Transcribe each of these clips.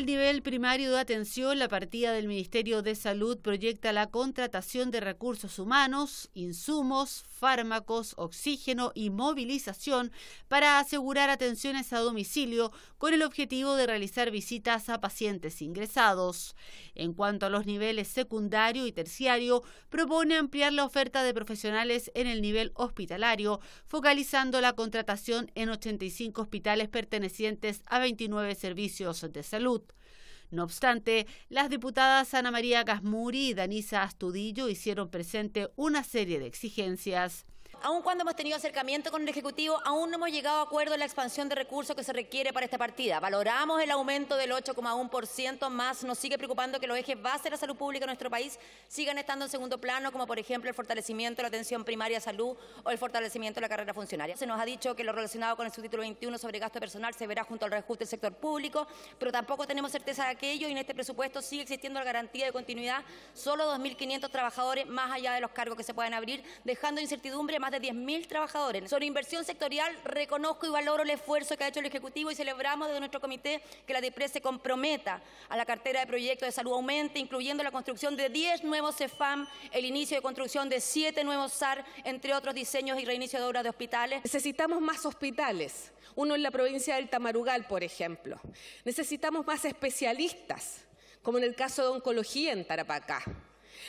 el nivel primario de atención, la partida del Ministerio de Salud proyecta la contratación de recursos humanos, insumos, fármacos, oxígeno y movilización para asegurar atenciones a domicilio con el objetivo de realizar visitas a pacientes ingresados. En cuanto a los niveles secundario y terciario, propone ampliar la oferta de profesionales en el nivel hospitalario, focalizando la contratación en 85 hospitales pertenecientes a 29 servicios de salud. No obstante, las diputadas Ana María Gasmuri y Danisa Astudillo hicieron presente una serie de exigencias Aun cuando hemos tenido acercamiento con el Ejecutivo, aún no hemos llegado a acuerdo en la expansión de recursos que se requiere para esta partida. Valoramos el aumento del 8,1% más. Nos sigue preocupando que los ejes base de la salud pública en nuestro país sigan estando en segundo plano, como por ejemplo el fortalecimiento de la atención primaria a salud o el fortalecimiento de la carrera funcionaria. Se nos ha dicho que lo relacionado con el subtítulo 21 sobre gasto personal se verá junto al reajuste del sector público, pero tampoco tenemos certeza de aquello y en este presupuesto sigue existiendo la garantía de continuidad solo 2.500 trabajadores más allá de los cargos que se pueden abrir, dejando incertidumbre más de 10.000 trabajadores. Sobre inversión sectorial, reconozco y valoro el esfuerzo que ha hecho el Ejecutivo y celebramos desde nuestro comité que la DEPRES se comprometa a la cartera de proyectos de salud aumente, incluyendo la construcción de 10 nuevos CEFAM, el inicio de construcción de 7 nuevos SAR, entre otros diseños y reinicio de obras de hospitales. Necesitamos más hospitales, uno en la provincia del Tamarugal, por ejemplo. Necesitamos más especialistas, como en el caso de oncología en Tarapacá.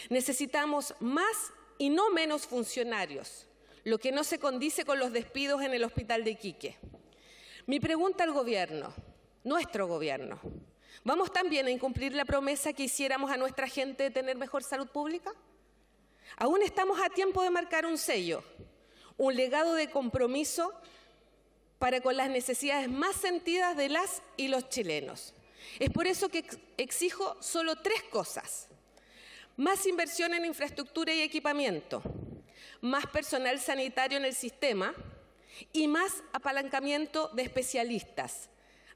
Necesitamos más y no menos funcionarios lo que no se condice con los despidos en el hospital de Iquique. Mi pregunta al gobierno, nuestro gobierno, ¿vamos también a incumplir la promesa que hiciéramos a nuestra gente de tener mejor salud pública? Aún estamos a tiempo de marcar un sello, un legado de compromiso para con las necesidades más sentidas de las y los chilenos. Es por eso que exijo solo tres cosas. Más inversión en infraestructura y equipamiento, más personal sanitario en el sistema y más apalancamiento de especialistas,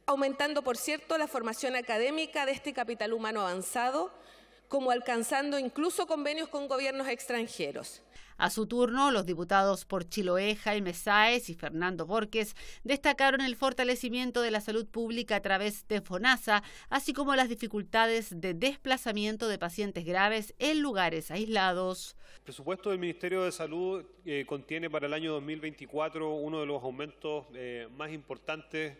aumentando, por cierto, la formación académica de este capital humano avanzado, como alcanzando incluso convenios con gobiernos extranjeros. A su turno, los diputados por Chiloé, Jaime Sáez y Fernando Borges destacaron el fortalecimiento de la salud pública a través de FONASA, así como las dificultades de desplazamiento de pacientes graves en lugares aislados. El presupuesto del Ministerio de Salud eh, contiene para el año 2024 uno de los aumentos eh, más importantes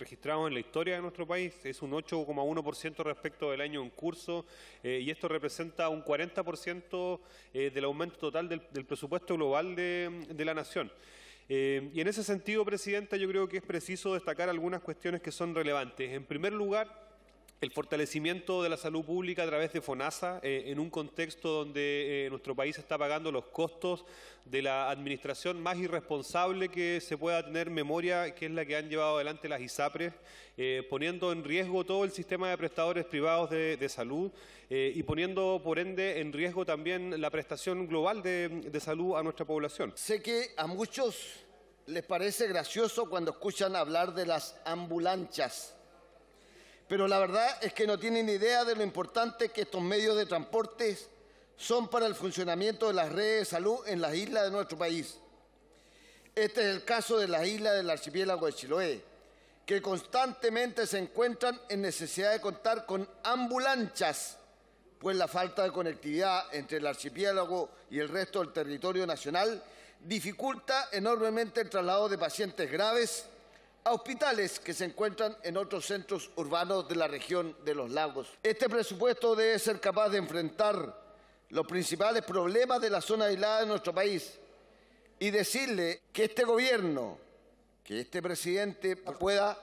registrados en la historia de nuestro país, es un 8,1% respecto del año en curso eh, y esto representa un 40% eh, del aumento total del, presupuesto global de, la nación. Eh, y en ese sentido, Presidenta, yo creo que es preciso destacar algunas cuestiones que son relevantes. En primer lugar, el fortalecimiento de la salud pública a través de FONASA, eh, en un contexto donde eh, nuestro país está pagando los costos de la administración más irresponsable que se pueda tener memoria, que es la que han llevado adelante las ISAPRES, eh, poniendo en riesgo todo el sistema de prestadores privados de, salud y poniendo, por ende, en riesgo también la prestación global de, de salud a nuestra población. Sé que a muchos les parece gracioso cuando escuchan hablar de las ambulancias pero la verdad es que no tienen idea de lo importante que estos medios de transporte son para el funcionamiento de las redes de salud en las islas de nuestro país. Este es el caso de las islas del archipiélago de Chiloé, que constantemente se encuentran en necesidad de contar con ambulanchas, pues la falta de conectividad entre el archipiélago y el resto del territorio nacional dificulta enormemente el traslado de pacientes graves a hospitales que se encuentran en otros centros urbanos de la región de los lagos. Este presupuesto debe ser capaz de enfrentar los principales problemas de la zona aislada de nuestro país y decirle que este gobierno, que este presidente pueda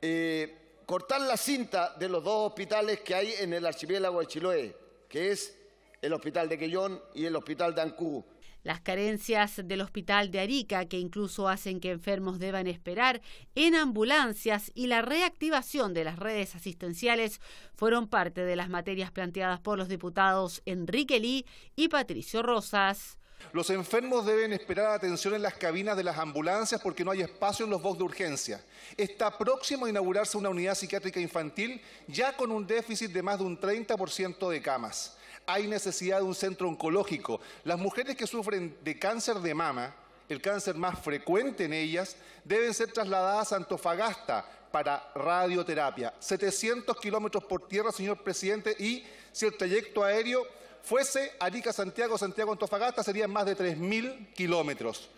eh, cortar la cinta de los dos hospitales que hay en el archipiélago de Chiloé, que es el hospital de Quellón y el hospital de Ancú. Las carencias del hospital de Arica, que incluso hacen que enfermos deban esperar en ambulancias, y la reactivación de las redes asistenciales fueron parte de las materias planteadas por los diputados Enrique Lee y Patricio Rosas. Los enfermos deben esperar atención en las cabinas de las ambulancias porque no hay espacio en los box de urgencia. Está próximo a inaugurarse una unidad psiquiátrica infantil ya con un déficit de más de un 30% de camas hay necesidad de un centro oncológico. Las mujeres que sufren de cáncer de mama, el cáncer más frecuente en ellas, deben ser trasladadas a Antofagasta para radioterapia. 700 kilómetros por tierra, señor presidente, y si el trayecto aéreo fuese Arica-Santiago, Santiago-Antofagasta, serían más de 3.000 kilómetros.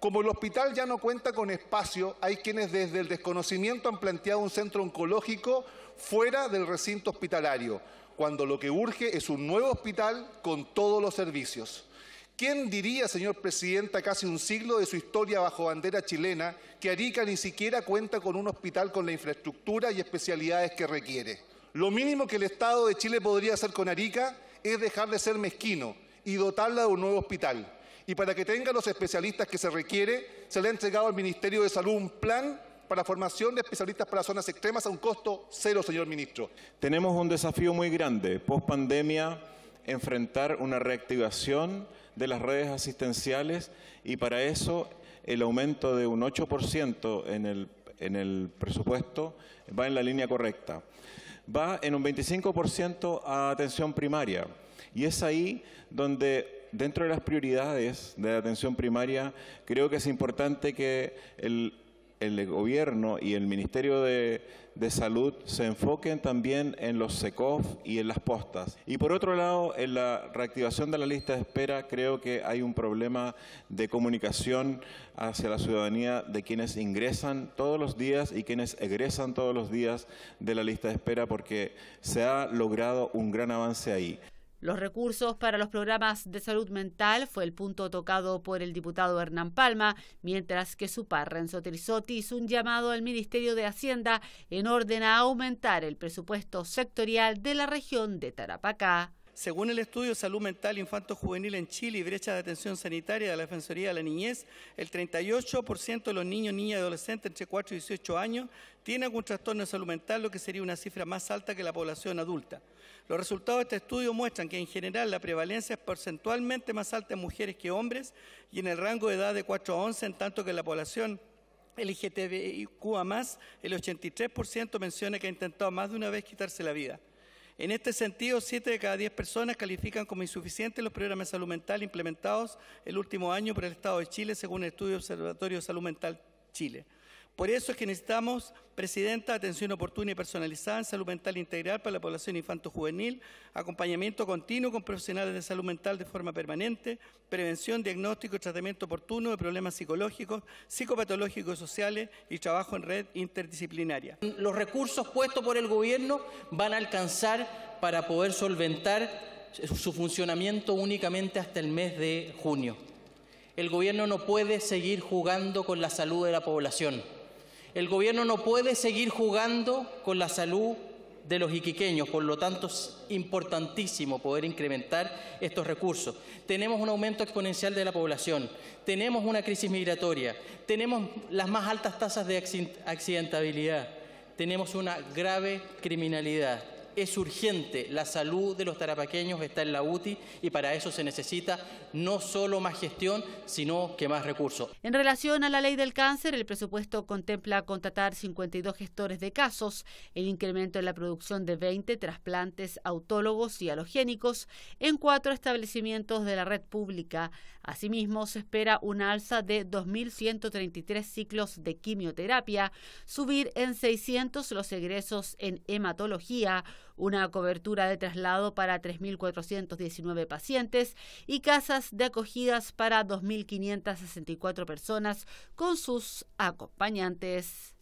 Como el hospital ya no cuenta con espacio, hay quienes desde el desconocimiento han planteado un centro oncológico fuera del recinto hospitalario cuando lo que urge es un nuevo hospital con todos los servicios. ¿Quién diría, señor presidente, a casi un siglo de su historia bajo bandera chilena, que Arica ni siquiera cuenta con un hospital con la infraestructura y especialidades que requiere? Lo mínimo que el Estado de Chile podría hacer con Arica es dejar de ser mezquino y dotarla de un nuevo hospital. Y para que tenga los especialistas que se requiere, se le ha entregado al Ministerio de Salud un plan para formación de especialistas para zonas extremas a un costo cero, señor ministro. Tenemos un desafío muy grande, post pandemia, enfrentar una reactivación de las redes asistenciales y para eso el aumento de un 8% en el, en el presupuesto va en la línea correcta. Va en un 25% a atención primaria y es ahí donde dentro de las prioridades de la atención primaria creo que es importante que el, el gobierno y el Ministerio de, Salud se enfoquen también en los SECOF y en las postas. Y por otro lado, en la reactivación de la lista de espera creo que hay un problema de comunicación hacia la ciudadanía de quienes ingresan todos los días y quienes egresan todos los días de la lista de espera porque se ha logrado un gran avance ahí. Los recursos para los programas de salud mental fue el punto tocado por el diputado Hernán Palma, mientras que su par, Renzo hizo un llamado al Ministerio de Hacienda en orden a aumentar el presupuesto sectorial de la región de Tarapacá. Según el estudio Salud Mental Infanto-Juvenil en Chile y Brecha de Atención Sanitaria de la Defensoría de la Niñez, el 38% de los niños, niñas y adolescentes entre 4 y 18 años tienen algún trastorno de salud mental, lo que sería una cifra más alta que la población adulta. Los resultados de este estudio muestran que en general la prevalencia es porcentualmente más alta en mujeres que hombres y en el rango de edad de 4 a 11, en tanto que la población LGTBIQ+, el 83% menciona que ha intentado más de una vez quitarse la vida. En este sentido, siete de cada 10 personas califican como insuficientes los programas de salud mental implementados el último año por el Estado de Chile, según el estudio Observatorio de Salud Mental Chile. Por eso es que necesitamos, Presidenta, atención oportuna y personalizada en salud mental integral para la población infanto-juvenil, acompañamiento continuo con profesionales de salud mental de forma permanente, prevención, diagnóstico y tratamiento oportuno de problemas psicológicos, psicopatológicos y sociales y trabajo en red interdisciplinaria. Los recursos puestos por el Gobierno van a alcanzar para poder solventar su funcionamiento únicamente hasta el mes de junio. El Gobierno no puede seguir jugando con la salud de la población. El gobierno no puede seguir jugando con la salud de los iquiqueños, por lo tanto es importantísimo poder incrementar estos recursos. Tenemos un aumento exponencial de la población, tenemos una crisis migratoria, tenemos las más altas tasas de accidentabilidad, tenemos una grave criminalidad es urgente. La salud de los tarapaqueños está en la UTI y para eso se necesita no solo más gestión, sino que más recursos. En relación a la ley del cáncer, el presupuesto contempla contratar 52 gestores de casos, el incremento en la producción de 20 trasplantes autólogos y alogénicos en cuatro establecimientos de la red pública. Asimismo, se espera una alza de 2.133 ciclos de quimioterapia, subir en 600 los egresos en hematología, una cobertura de traslado para 3.419 pacientes y casas de acogidas para 2.564 personas con sus acompañantes.